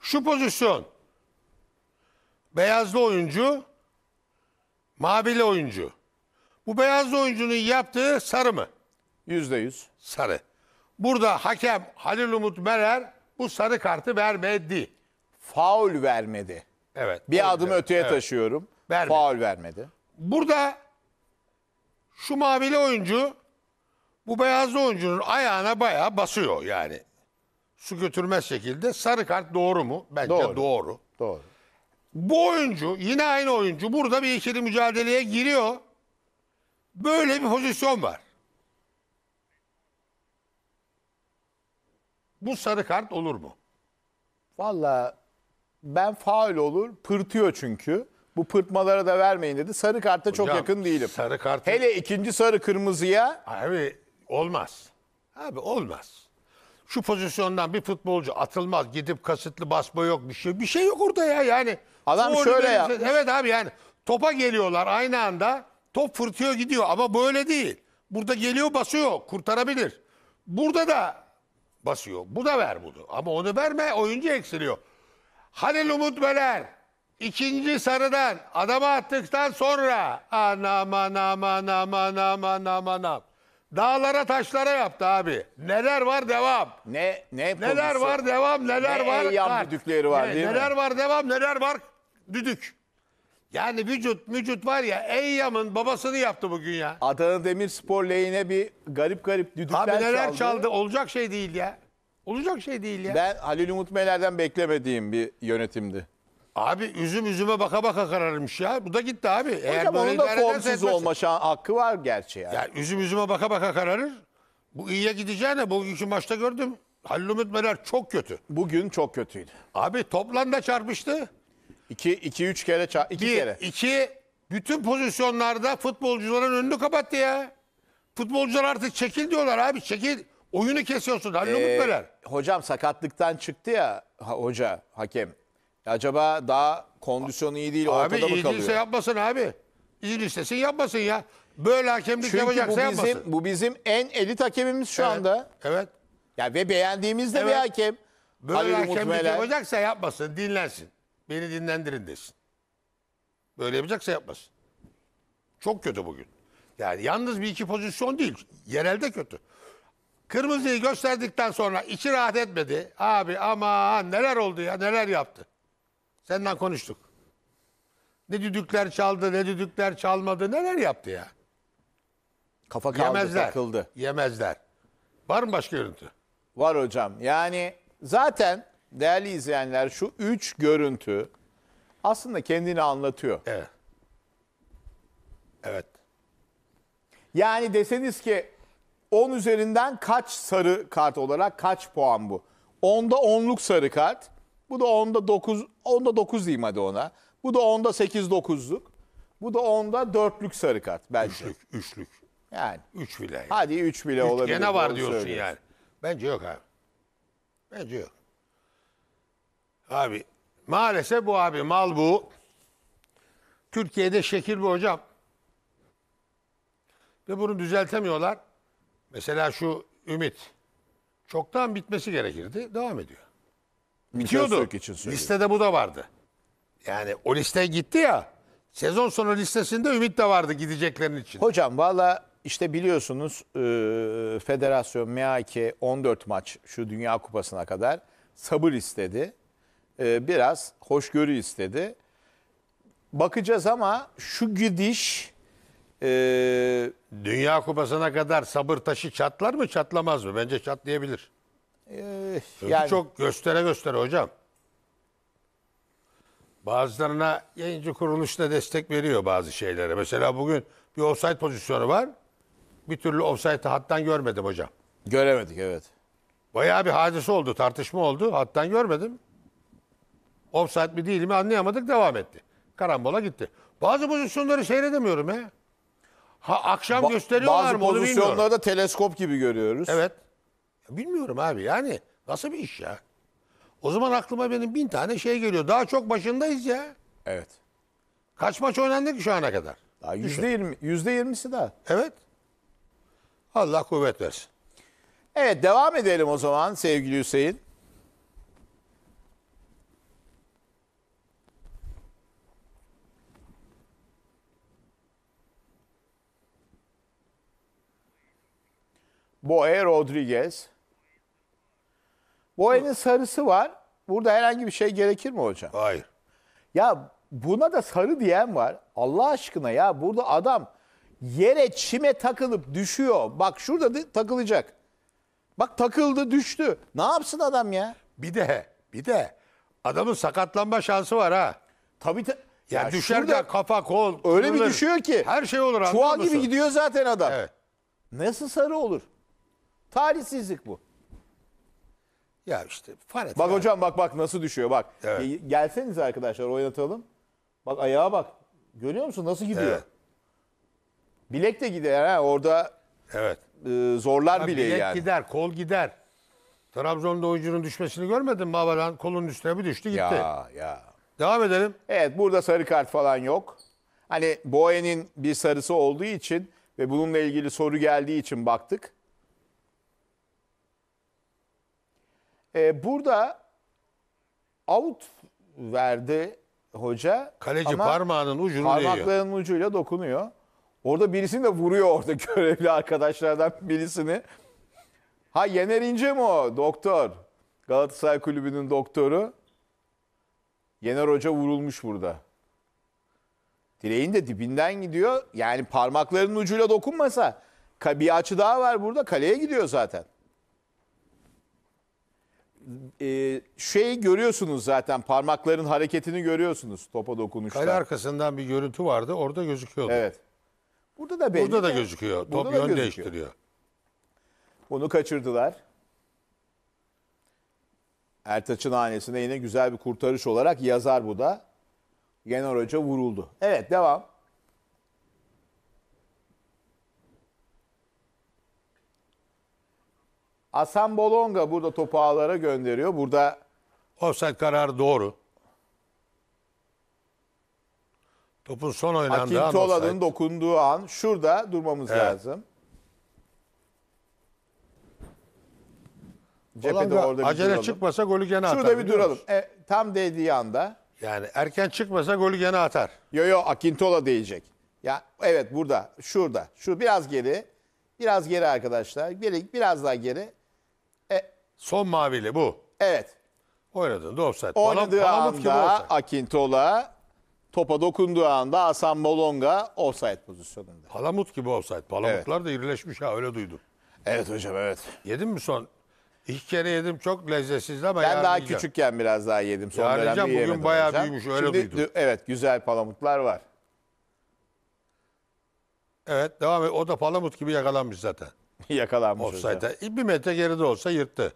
Şu pozisyon. Beyazlı oyuncu, mavili oyuncu. Bu beyazlı oyuncunun yaptığı sarı mı? Yüzde yüz. Sarı. Burada hakem Halil Umut Merer bu sarı kartı vermedi. Faul vermedi. Evet. Bir adım öteye evet. taşıyorum. Vermedi. Faul vermedi. Burada şu mavili oyuncu bu beyazlı oyuncunun ayağına bayağı basıyor yani su götürmez şekilde. Sarı kart doğru mu? Bence doğru. Doğru. doğru. Bu oyuncu yine aynı oyuncu burada bir ikili mücadeleye giriyor. Böyle bir pozisyon var. Bu sarı kart olur mu? Valla ben faul olur. Pırtıyor çünkü. Bu pırtmaları da vermeyin dedi. Sarı karta Hocam, çok yakın değilim. Sarı kartı... Hele ikinci sarı kırmızıya. Abi olmaz. Abi olmaz şu pozisyondan bir futbolcu atılmaz. Gidip kasıtlı basma yok bir şey. Bir şey yok orada ya yani. Adam Doğru şöyle yapmış. Evet abi yani topa geliyorlar aynı anda. Top fırtıyor gidiyor ama böyle değil. Burada geliyor basıyor kurtarabilir. Burada da basıyor. Bu da ver bunu. Ama onu verme oyuncu eksiliyor. Halil Umut Beler ikinci sarıdan adama attıktan sonra anam anam anam anam anam anam. Dağlara taşlara yaptı abi. Neler var devam. Ne ne Neler var devam, neler Ne var. Ne? kar. düdükleri var, değil mi? Neler var devam, neler var düdük. Yani vücut vücut var ya Eyyam'ın babasını yaptı bugün ya. Adana Demirspor lehine bir garip garip düdükler Abi neler çaldı. Olacak şey değil ya. Olacak şey değil ya. Ben Halil Umut Meler'den beklemediğim bir yönetimdi. Abi üzüm üzüme baka baka kararmış ya. Bu da gitti abi. Eğer Hocam onun da idare formsuz olma şan- hakkı var gerçi yani. Ya üzüm üzüme baka baka kararır. Bu iyiye gideceğine bugünkü maçta gördüm. Halil Umut Meler çok kötü. Bugün çok kötüydü. Abi toplamda çarpmıştı. 2 2 3 kere ça- iki Bir, kere. iki, bütün pozisyonlarda futbolcuların önünü kapattı ya. Futbolcular artık çekil diyorlar abi çekil. Oyunu kesiyorsun Halil Umut ee, Meler. Hocam sakatlıktan çıktı ya ha- hoca hakem. Acaba daha kondisyonu iyi değil ortada abi, mı kalıyor? Abi iyi yapmasın abi. İyi listesin yapmasın ya. Böyle hakemlik Çünkü yapacaksa bu bizim, yapmasın. bu bizim en elit hakemimiz şu evet. anda. Evet. Ya ve beğendiğimiz de evet. bir hakem. Böyle Halil hakemlik yapacaksa yapmasın, dinlensin. Beni dinlendirin desin. Böyle yapacaksa yapmasın. Çok kötü bugün. Yani yalnız bir iki pozisyon değil. Yerelde kötü. Kırmızıyı gösterdikten sonra içi rahat etmedi. Abi ama neler oldu ya neler yaptı. Senden konuştuk. Ne düdükler çaldı, ne düdükler çalmadı, neler yaptı ya. Kafa kaldı, Yemezler. takıldı. Yemezler. Var mı başka görüntü? Var hocam. Yani zaten değerli izleyenler şu üç görüntü aslında kendini anlatıyor. Evet. Evet. Yani deseniz ki 10 üzerinden kaç sarı kart olarak kaç puan bu? 10'da 10'luk sarı kart, bu da onda 9, onda 9 diyeyim hadi ona. Bu da onda 8-9'luk. Bu da onda 4'lük sarı kart bence. Üçlük, üçlük. Yani. 3 bile. Yani. Hadi 3 bile üç olabilir. Gene var diyorsun söylüyorsun. yani. Bence yok abi. Bence yok. Abi maalesef bu abi mal bu. Türkiye'de şekil bu hocam. Ve bunu düzeltemiyorlar. Mesela şu Ümit. Çoktan bitmesi gerekirdi. Devam ediyor. Bitiyordu. Için Listede bu da vardı. Yani o liste gitti ya. Sezon sonu listesinde Ümit de vardı gideceklerin için. Hocam valla işte biliyorsunuz e, federasyon MHK 14 maç şu Dünya Kupası'na kadar sabır istedi. E, biraz hoşgörü istedi. Bakacağız ama şu gidiş e, Dünya Kupası'na kadar sabır taşı çatlar mı çatlamaz mı? Bence çatlayabilir. Ee, Çünkü yani... çok göstere göstere hocam. Bazılarına yayıncı kuruluş destek veriyor bazı şeylere. Mesela bugün bir offside pozisyonu var. Bir türlü offside'ı hattan görmedim hocam. Göremedik evet. Bayağı bir hadise oldu, tartışma oldu. Hattan görmedim. Offside mi değil mi anlayamadık devam etti. Karambola gitti. Bazı pozisyonları seyredemiyorum he. Ha akşam ba- gösteriyorlar mı onu bilmiyorum. Bazı pozisyonlarda teleskop gibi görüyoruz. Evet. Bilmiyorum abi yani nasıl bir iş ya? O zaman aklıma benim bin tane şey geliyor. Daha çok başındayız ya. Evet. Kaç maç oynandı ki şu ana kadar? Daha Düşün. %20, %20'si daha. Evet. Allah kuvvet versin. Evet devam edelim o zaman sevgili Hüseyin. Boe Rodriguez. Boyanın sarısı var. Burada herhangi bir şey gerekir mi hocam? Hayır. Ya buna da sarı diyen var. Allah aşkına ya burada adam yere çime takılıp düşüyor. Bak şurada takılacak. Bak takıldı düştü. Ne yapsın adam ya? Bir de bir de adamın sakatlanma şansı var ha. Tabii ta ya, ya düşer de kafa kol. Öyle kırılır. bir düşüyor ki. Her şey olur. Çuval gibi gidiyor zaten adam. Evet. Nasıl sarı olur? Talihsizlik bu. Ya işte fanatik. Bak hocam bak bak nasıl düşüyor bak. Evet. Gelseniz arkadaşlar oynatalım. Bak ayağa bak. Görüyor musun nasıl gidiyor? Evet. Bilek de gider ha orada Evet. e, zorlar bile bilek yani. gider, kol gider. Trabzon'da oyuncunun düşmesini görmedin mi? Havalan Kolun üstüne bir düştü gitti. Ya ya. Devam edelim. Evet burada sarı kart falan yok. Hani Boye'nin bir sarısı olduğu için ve bununla ilgili soru geldiği için baktık. E, burada out verdi hoca. Kaleci ama parmağının ucunu değiyor. Parmaklarının ucuyla dokunuyor. Orada birisini de vuruyor orada görevli arkadaşlardan birisini. Ha Yener İnce mi o? Doktor. Galatasaray Kulübü'nün doktoru. Yener Hoca vurulmuş burada. Direğin de dibinden gidiyor. Yani parmaklarının ucuyla dokunmasa bir açı daha var burada. Kaleye gidiyor zaten e, şey görüyorsunuz zaten parmakların hareketini görüyorsunuz topa dokunuşta. Kale arkasından bir görüntü vardı orada gözüküyordu. Evet. Burada da belli. Burada da gözüküyor. Burada Top da yön gözüküyor. değiştiriyor. Onu kaçırdılar. Ertaç'ın hanesine yine güzel bir kurtarış olarak yazar bu da. genel Hoca vuruldu. Evet devam. Asan Bolonga burada topu ağlara gönderiyor. Burada Offside kararı doğru. Topun son oynandığı an Akintola'nın dokunduğu an şurada durmamız Evet. lazım. Cephede Bolonga, orada bir Acele duralım. çıkmasa golü gene atar. Şurada bir duralım. E, tam değdiği anda. Yani erken çıkmasa golü gene atar. Yo yo Akintola diyecek. Ya evet burada, şurada. Şu biraz geri. Biraz geri arkadaşlar. biraz daha geri. Son mavili bu. Evet. Oynadığında offside. Oynadığı Bana- anda Akintola topa dokunduğu anda Hasan Molonga offside pozisyonunda. Palamut gibi offside. Palamutlar da irileşmiş ha öyle duydum. Evet hocam evet. Yedim mi son? İki kere yedim çok lezzetsizdi ama Ben daha yiyeceğim. küçükken biraz daha yedim. Son Yarın dönemde yiyeceğim. Bugün bayağı hocam. büyümüş, öyle Şimdi, duydum. Evet güzel palamutlar var. Evet devam et. O da palamut gibi yakalanmış zaten. Yakalanmış hocam. Offside'da. Bir metre geride olsa yırttı.